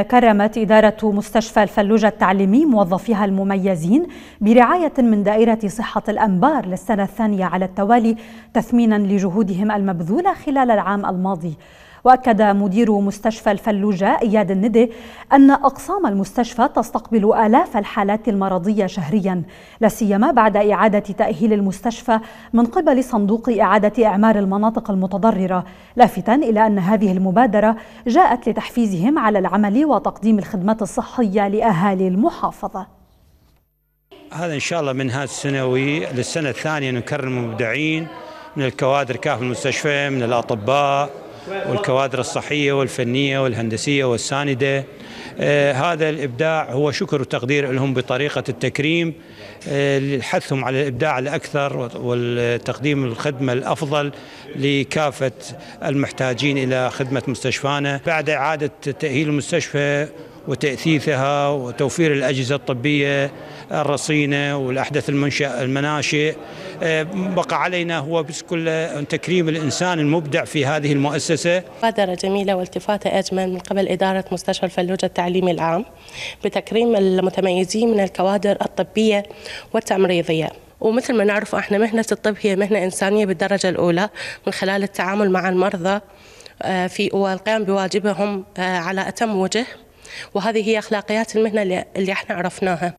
كرمت إدارة مستشفى الفلوجة التعليمي موظفيها المميزين برعاية من دائرة صحة الأنبار للسنة الثانية على التوالي تثمينا لجهودهم المبذولة خلال العام الماضي واكد مدير مستشفى الفلوجه اياد الندي ان اقسام المستشفى تستقبل الاف الحالات المرضيه شهريا لا سيما بعد اعاده تاهيل المستشفى من قبل صندوق اعاده اعمار المناطق المتضرره لافتا الى ان هذه المبادره جاءت لتحفيزهم على العمل وتقديم الخدمات الصحيه لاهالي المحافظه هذا ان شاء الله هذا السنوي للسنه الثانيه نكرم المبدعين من الكوادر كافه المستشفى من الاطباء والكوادر الصحية والفنية والهندسية والساندة آه، هذا الإبداع هو شكر وتقدير لهم بطريقة التكريم لحثهم آه، على الإبداع الأكثر والتقديم الخدمة الأفضل لكافة المحتاجين إلى خدمة مستشفانا بعد إعادة تأهيل المستشفى وتأثيثها وتوفير الأجهزة الطبية الرصينة والأحدث المنشأ المناشئ آه، بقى علينا هو بس كل تكريم الإنسان المبدع في هذه المؤسسة مبادرة جميلة والتفاتة أجمل من قبل إدارة مستشفى الفلوجة التعليمي العام بتكريم المتميزين من الكوادر الطبية والتمريضية ومثل ما نعرف احنا مهنة الطب هي مهنة إنسانية بالدرجة الأولى من خلال التعامل مع المرضى آه، في والقيام بواجبهم آه، على أتم وجه وهذه هي أخلاقيات المهنة اللي احنا عرفناها